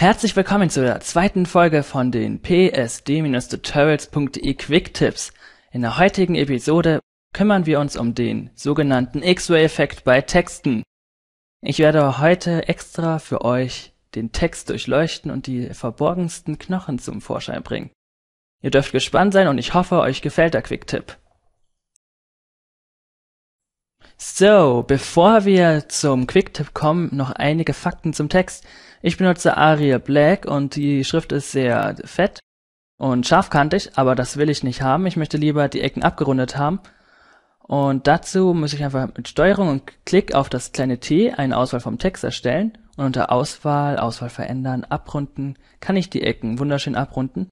Herzlich willkommen zu der zweiten Folge von den psd-tutorials.de Quick-Tipps. In der heutigen Episode kümmern wir uns um den sogenannten X-Ray-Effekt bei Texten. Ich werde heute extra für euch den Text durchleuchten und die verborgensten Knochen zum Vorschein bringen. Ihr dürft gespannt sein und ich hoffe, euch gefällt der Quick-Tipp. So, bevor wir zum Quicktip kommen, noch einige Fakten zum Text. Ich benutze Arial Black und die Schrift ist sehr fett und scharfkantig, aber das will ich nicht haben. Ich möchte lieber die Ecken abgerundet haben. Und dazu muss ich einfach mit Steuerung und Klick auf das kleine T eine Auswahl vom Text erstellen und unter Auswahl, Auswahl verändern, abrunden kann ich die Ecken wunderschön abrunden.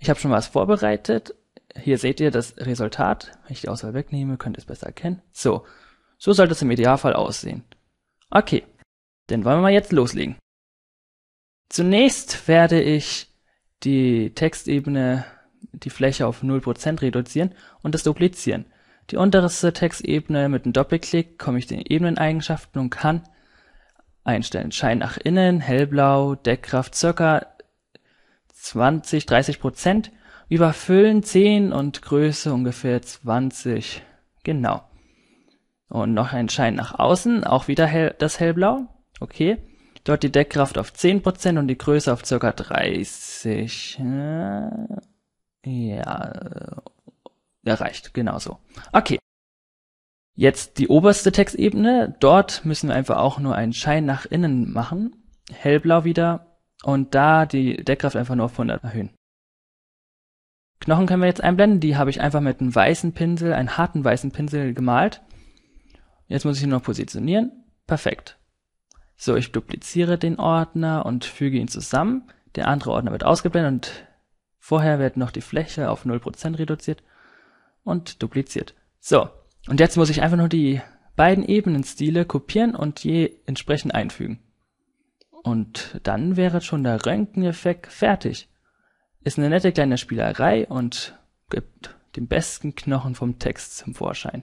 Ich habe schon was vorbereitet. Hier seht ihr das Resultat. Wenn ich die Auswahl wegnehme, könnt ihr es besser erkennen. So, so sollte es im Idealfall aussehen. Okay, dann wollen wir mal jetzt loslegen. Zunächst werde ich die Textebene, die Fläche auf 0% reduzieren und das duplizieren. Die unterste Textebene mit einem Doppelklick komme ich den Ebeneneigenschaften und kann einstellen. Schein nach innen, hellblau, Deckkraft circa 20, 30 überfüllen 10 und Größe ungefähr 20. Genau. Und noch ein Schein nach außen, auch wieder hell, das hellblau. Okay. Dort die Deckkraft auf 10% und die Größe auf ca. 30. Äh, ja, erreicht, äh, genau so. Okay. Jetzt die oberste Textebene. Dort müssen wir einfach auch nur einen Schein nach innen machen. Hellblau wieder. Und da die Deckkraft einfach nur auf 100 erhöhen. Knochen können wir jetzt einblenden. Die habe ich einfach mit einem weißen Pinsel, einen harten weißen Pinsel gemalt. Jetzt muss ich ihn noch positionieren. Perfekt. So, ich dupliziere den Ordner und füge ihn zusammen. Der andere Ordner wird ausgeblendet und vorher wird noch die Fläche auf 0% reduziert und dupliziert. So, und jetzt muss ich einfach nur die beiden Ebenenstile kopieren und je entsprechend einfügen. Und dann wäre schon der Röntgeneffekt fertig. Ist eine nette kleine Spielerei und gibt den besten Knochen vom Text zum Vorschein.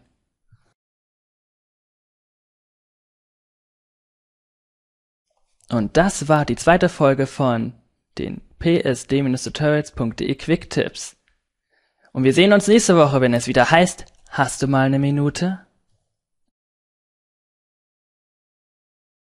Und das war die zweite Folge von den psd-tutorials.de Quick Tipps. Und wir sehen uns nächste Woche, wenn es wieder heißt, hast du mal eine Minute?